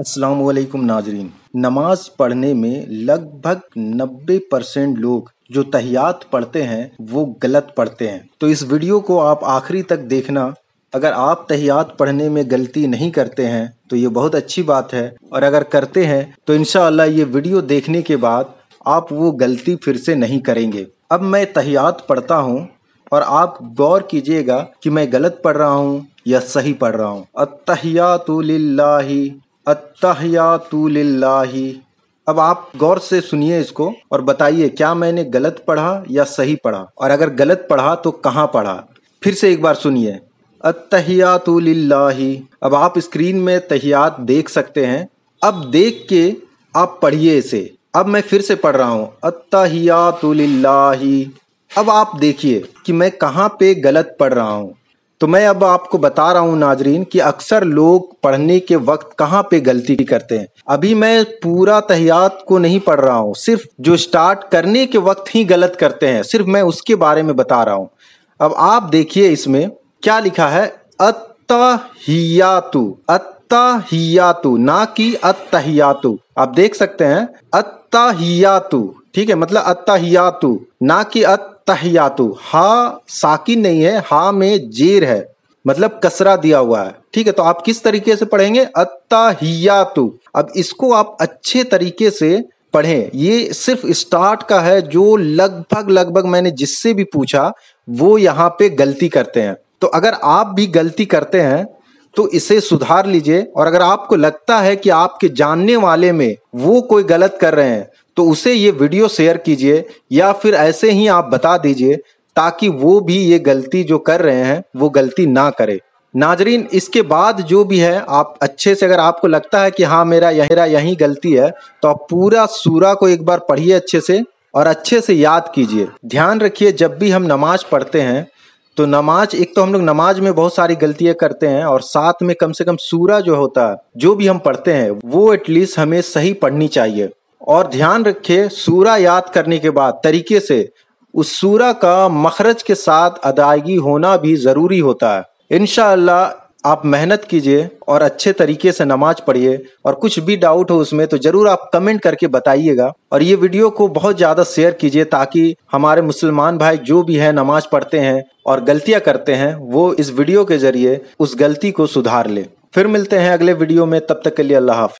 वालेकुम नाजरीन नमाज पढ़ने में लगभग 90 परसेंट लोग जो तहियात पढ़ते हैं वो गलत पढ़ते हैं तो इस वीडियो को आप आखिरी तक देखना अगर आप तहियात पढ़ने में गलती नहीं करते हैं तो ये बहुत अच्छी बात है और अगर करते हैं तो इन ये वीडियो देखने के बाद आप वो गलती फिर से नहीं करेंगे अब मैं तहियात पढ़ता हूँ और आप गौर कीजिएगा कि मैं गलत पढ़ रहा हूँ या सही पढ़ रहा हूँ अतहियात लाही अब आप गौर से सुनिए इसको और बताइए क्या मैंने गलत पढ़ा या सही पढ़ा और अगर गलत पढ़ा तो कहाँ पढ़ा फिर से एक बार सुनिए लाही अब आप स्क्रीन में तहियात देख सकते हैं अब देख के आप पढ़िए इसे अब मैं फिर से पढ़ रहा हूँ लाही अब आप देखिए कि मैं कहाँ पे गलत पढ़ रहा हूँ तो मैं अब आपको बता रहा हूँ नाजरीन कि अक्सर लोग पढ़ने के वक्त कहाँ पे गलती करते हैं अभी मैं पूरा तहियात को नहीं पढ़ रहा हूँ सिर्फ जो स्टार्ट करने के वक्त ही गलत करते हैं सिर्फ मैं उसके बारे में बता रहा हूँ अब आप देखिए इसमें क्या लिखा है अतु अत्तहियातु ना कि अत्तहियातु आप देख सकते हैं अत्तहियातु ठीक है मतलब अत्तहियातु ना कि अत तहयातु हा साकिन नहीं है हा में जेर है मतलब कसरा दिया हुआ है ठीक है तो आप किस तरीके से पढ़ेंगे अतहियातु अब इसको आप अच्छे तरीके से पढ़ें ये सिर्फ स्टार्ट का है जो लगभग लगभग मैंने जिससे भी पूछा वो यहाँ पे गलती करते हैं तो अगर आप भी गलती करते हैं तो इसे सुधार लीजिए और अगर आपको लगता है कि आपके जानने वाले में वो कोई गलत कर रहे हैं तो उसे ये वीडियो शेयर कीजिए या फिर ऐसे ही आप बता दीजिए ताकि वो भी ये गलती जो कर रहे हैं वो गलती ना करे नाजरीन इसके बाद जो भी है आप अच्छे से अगर आपको लगता है कि हाँ मेरा यही यही गलती है तो आप पूरा सूरा को एक बार पढ़िए अच्छे से और अच्छे से याद कीजिए ध्यान रखिए जब भी हम नमाज पढ़ते हैं तो नमाज एक तो हम लोग नमाज में बहुत सारी गलतियां करते हैं और साथ में कम से कम सूरा जो होता है जो भी हम पढ़ते हैं वो एटलीस्ट हमें सही पढ़नी चाहिए और ध्यान रखे सूरा याद करने के बाद तरीके से उस सूरा का मखरज के साथ अदायगी होना भी ज़रूरी होता है इन आप मेहनत कीजिए और अच्छे तरीके से नमाज पढ़िए और कुछ भी डाउट हो उसमें तो ज़रूर आप कमेंट करके बताइएगा और ये वीडियो को बहुत ज़्यादा शेयर कीजिए ताकि हमारे मुसलमान भाई जो भी है नमाज पढ़ते हैं और गलतियां करते हैं वो इस वीडियो के ज़रिए उस गलती को सुधार ले फिर मिलते हैं अगले वीडियो में तब तक के लिए अल्लाह हाफ